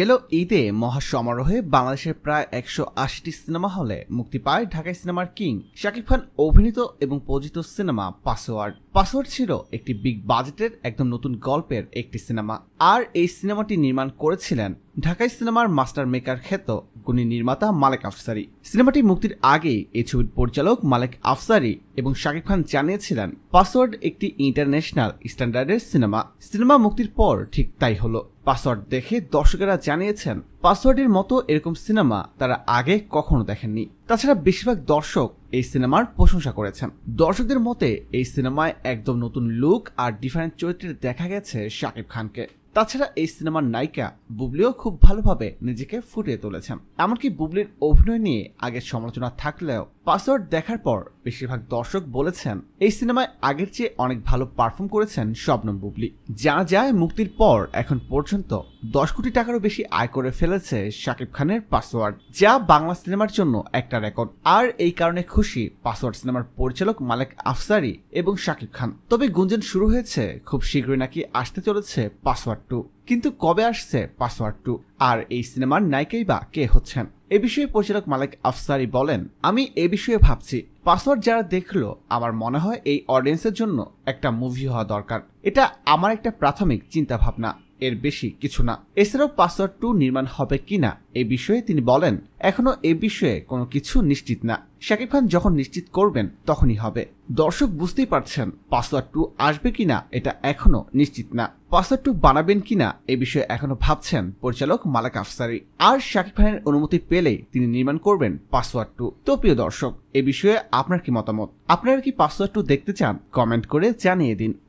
গেল ঈদে মহাসমারোহে বাংলাদেশের প্রায় একশো আশিটি সিনেমা হলে মুক্তি পায় ঢাকায় সিনেমার কিং শাকিব খান অভিনীত এবং পরিচিত সিনেমা পাসওয়ার্ড পাসওয়ার্ড ছিল একটি বিগ বাজেটের একদম নতুন গল্পের একটি সিনেমা আর এই সিনেমাটি নির্মাণ করেছিলেন ঢাকায় সিনেমার মাস্টার মেকার খ্যাত গুণী নির্মাতা মালেক আফসারি সিনেমাটি মুক্তির আগেই এই ছবির পরিচালক মালেক আফসারি এবং শাকিব খান জানিয়েছিলেন পাসওয়ার্ড একটি ইন্টারন্যাশনাল স্ট্যান্ডার্ডের সিনেমা সিনেমা মুক্তির পর ঠিক তাই হলো পাসওয়ার্ড দেখে দর্শকেরা জানিয়েছেন পাসওয়ার্ডের মতো এরকম সিনেমা তারা আগে কখনো দেখেননি তাছাড়া বেশিরভাগ দর্শক এই সিনেমার প্রশংসা করেছেন দর্শকদের মতে এই সিনেমায় একদম নতুন লুক আর ডিফারেন্ট চরিত্রে দেখা গেছে শাকিব খানকে তাছাড়া এই সিনেমার নায়িকা বুবলিও খুব ভালোভাবে নিজেকে ফুটিয়ে তুলেছেন এমনকি বুবলির অভিনয় নিয়ে আগের সমালোচনা থাকলেও পাসওয়ার্ড দেখার পর বেশিরভাগ দর্শক বলেছেন এই সিনেমায় আগের চেয়ে অনেক ভালো পারফর্ম করেছেন শবনম বুবলি যা যায় মুক্তির পর এখন পর্যন্ত দশ কোটি টাকারও বেশি আয় করে ফেলেছে শাকিব খানের পাসওয়ার্ড যা বাংলা সিনেমার জন্য একটা রেকর্ড আর এই কারণে খুশি পাসওয়ার্ড সিনেমার পরিচালক মালেক আফসারি এবং শাকিব খান তবে গুঞ্জন শুরু হয়েছে খুব শীঘ্রই নাকি আসতে চলেছে পাসওয়ার্ড টু কিন্তু কবে আসছে পাসওয়ার্ড টু আর এই সিনেমার নায়িকাই বা কে হচ্ছেন এ বিষয়ে পরিচালক মালিক আফসারি বলেন আমি এ বিষয়ে ভাবছি পাসওয়ার্ড যারা দেখলো আমার মনে হয় এই অডিয়েন্সের জন্য একটা মুভি হওয়া দরকার এটা আমার একটা প্রাথমিক চিন্তাভাবনা এর বেশি কিছু না এছাড়াও পাসওয়ার্ড টু নির্মাণ হবে কিনা এ বিষয়ে তিনি বলেন এখনও এ বিষয়ে কোনো কিছু নিশ্চিত না শাকিব খান যখন নিশ্চিত করবেন তখনই হবে দর্শক বুঝতেই পারছেন পাসওয়ার্ড টু আসবে কিনা এটা এখনও নিশ্চিত না পাসওয়ার্ড টু বানাবেন কিনা এ বিষয়ে এখনও ভাবছেন পরিচালক মালাক আফসারি আর শাকিব খানের অনুমতি পেলেই তিনি নির্মাণ করবেন পাসওয়ার্ড টু তো প্রিয় দর্শক এ বিষয়ে আপনার কি মতামত আপনারা কি পাসওয়ার্ড টু দেখতে চান কমেন্ট করে জানিয়ে দিন